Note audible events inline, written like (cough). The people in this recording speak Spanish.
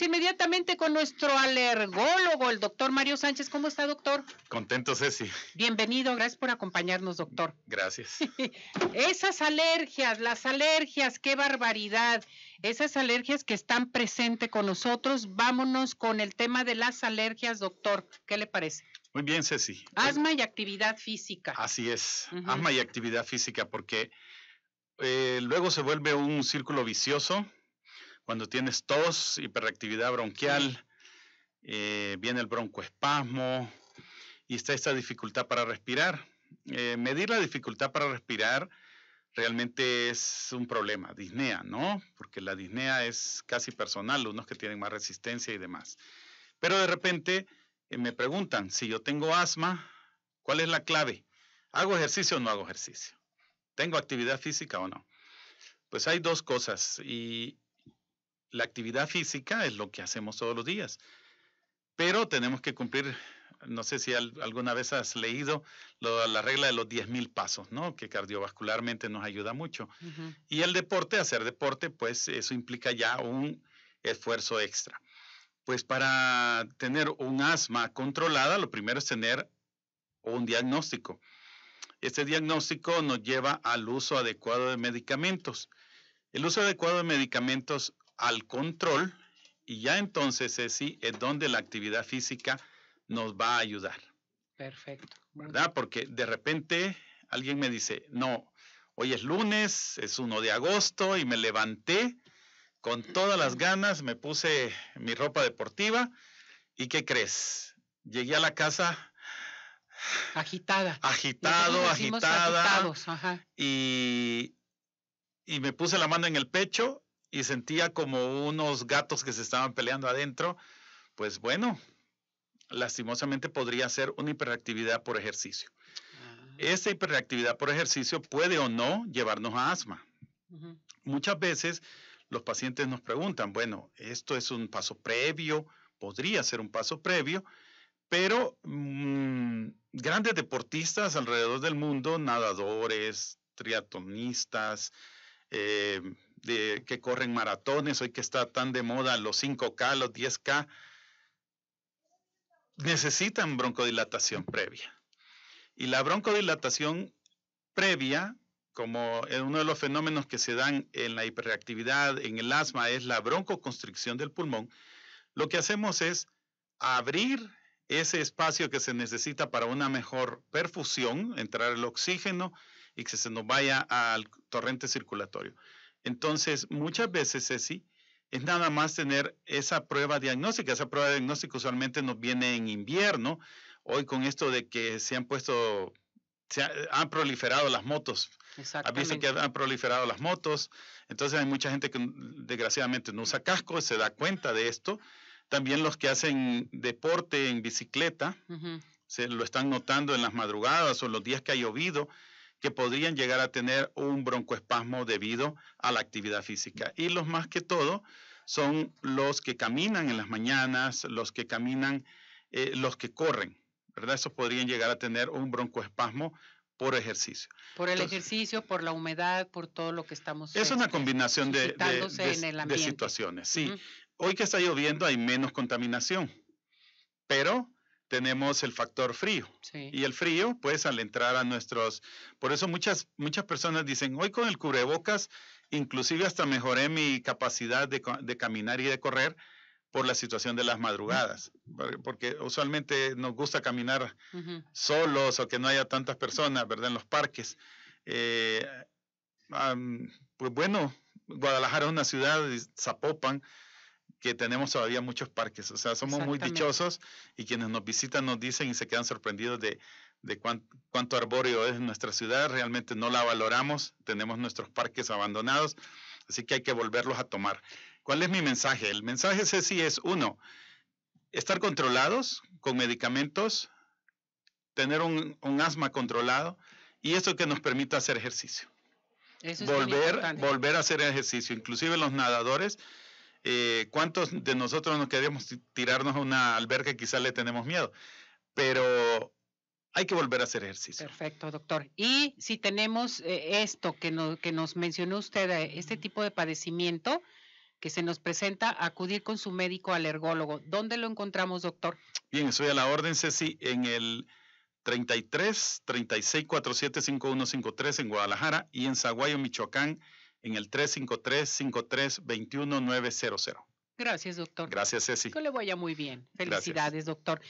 inmediatamente con nuestro alergólogo, el doctor Mario Sánchez. ¿Cómo está, doctor? Contento, Ceci. Bienvenido, gracias por acompañarnos, doctor. Gracias. (laughs) Esas alergias, las alergias, qué barbaridad. Esas alergias que están presentes con nosotros, vámonos con el tema de las alergias, doctor. ¿Qué le parece? Muy bien, Ceci. Asma y actividad física. Así es, asma y actividad física, porque eh, luego se vuelve un círculo vicioso cuando tienes tos, hiperactividad bronquial, eh, viene el broncoespasmo y está esta dificultad para respirar. Eh, medir la dificultad para respirar realmente es un problema, disnea, ¿no? Porque la disnea es casi personal, unos que tienen más resistencia y demás. Pero de repente eh, me preguntan, si yo tengo asma, ¿cuál es la clave? ¿Hago ejercicio o no hago ejercicio? ¿Tengo actividad física o no? Pues hay dos cosas y la actividad física es lo que hacemos todos los días, pero tenemos que cumplir, no sé si alguna vez has leído la regla de los 10.000 pasos, ¿no? que cardiovascularmente nos ayuda mucho. Y el deporte, hacer deporte, pues eso implica ya un esfuerzo extra. Pues para tener un asma controlada, lo primero es tener un diagnóstico. Este diagnóstico nos lleva al uso adecuado de medicamentos. El uso adecuado de medicamentos al control y ya entonces, Ceci, es donde la actividad física nos va a ayudar. Perfecto. ¿Verdad? Porque de repente alguien me dice, no, hoy es lunes, es 1 de agosto y me levanté con todas las ganas, me puse mi ropa deportiva y ¿qué crees? Llegué a la casa agitada. Agitado, agitada. Ajá. Y, y me puse la mano en el pecho y sentía como unos gatos que se estaban peleando adentro, pues bueno, lastimosamente podría ser una hiperactividad por ejercicio. Ah. Esta hiperactividad por ejercicio puede o no llevarnos a asma. Muchas veces los pacientes nos preguntan, bueno, esto es un paso previo, podría ser un paso previo, pero mm, grandes deportistas alrededor del mundo, nadadores, triatonistas, eh, que corren maratones, hoy que está tan de moda los 5K, los 10K, necesitan broncodilatación previa. Y la broncodilatación previa, como uno de los fenómenos que se dan en la hiperreactividad, en el asma, es la broncoconstricción del pulmón, lo que hacemos es abrir ese espacio que se necesita para una mejor perfusión, entrar el oxígeno y que se nos vaya al torrente circulatorio. Entonces, muchas veces, Ceci, es nada más tener esa prueba diagnóstica. Esa prueba diagnóstica usualmente nos viene en invierno. Hoy con esto de que se han puesto, se han proliferado las motos. Ha visto que han proliferado las motos. Entonces hay mucha gente que desgraciadamente no usa casco, se da cuenta de esto. También los que hacen deporte en bicicleta, se lo están notando en las madrugadas o los días que ha llovido que podrían llegar a tener un broncoespasmo debido a la actividad física. Y los más que todo son los que caminan en las mañanas, los que caminan, eh, los que corren, ¿verdad? Esos podrían llegar a tener un broncoespasmo por ejercicio. Por el ejercicio, por la humedad, por todo lo que estamos. Es una este, combinación de, de, situaciones. Sí, hoy que está lloviendo hay menos contaminación, pero tenemos el factor frío. Y el frío, pues al entrar a nuestros... Por eso muchas, muchas personas dicen, hoy con el cubrebocas, inclusive hasta mejoré mi capacidad de, caminar y de correr por la situación de las madrugadas, porque usualmente nos gusta caminar solos o que no haya tantas personas, ¿verdad? En los parques. Eh, pues bueno, Guadalajara es una ciudad, Zapopan, que tenemos todavía muchos parques. O sea, somos muy dichosos y quienes nos visitan nos dicen y se quedan sorprendidos de, de cuánto arbóreo es nuestra ciudad. Realmente no la valoramos, tenemos nuestros parques abandonados, así que hay que volverlos a tomar. ¿Cuál es mi mensaje? El mensaje, Ceci, es uno, estar controlados con medicamentos, tener un, asma controlado y eso que nos permita hacer ejercicio. volver, volver a hacer ejercicio. Inclusive los nadadores eh, ¿Cuántos de nosotros nos queremos tirarnos a una alberca y quizás le tenemos miedo? Pero hay que volver a hacer ejercicio. Perfecto, doctor. Y si tenemos eh, esto que, que nos mencionó usted, eh, este tipo de padecimiento que se nos presenta, acudir con su médico alergólogo. ¿Dónde lo encontramos, doctor? Bien, estoy a la orden, Ceci, en el 33 36 5153 en Guadalajara y en Zaguayo, Michoacán en el 353-5321900. Gracias, doctor. Gracias, Ceci. Que le vaya muy bien. Felicidades, doctor.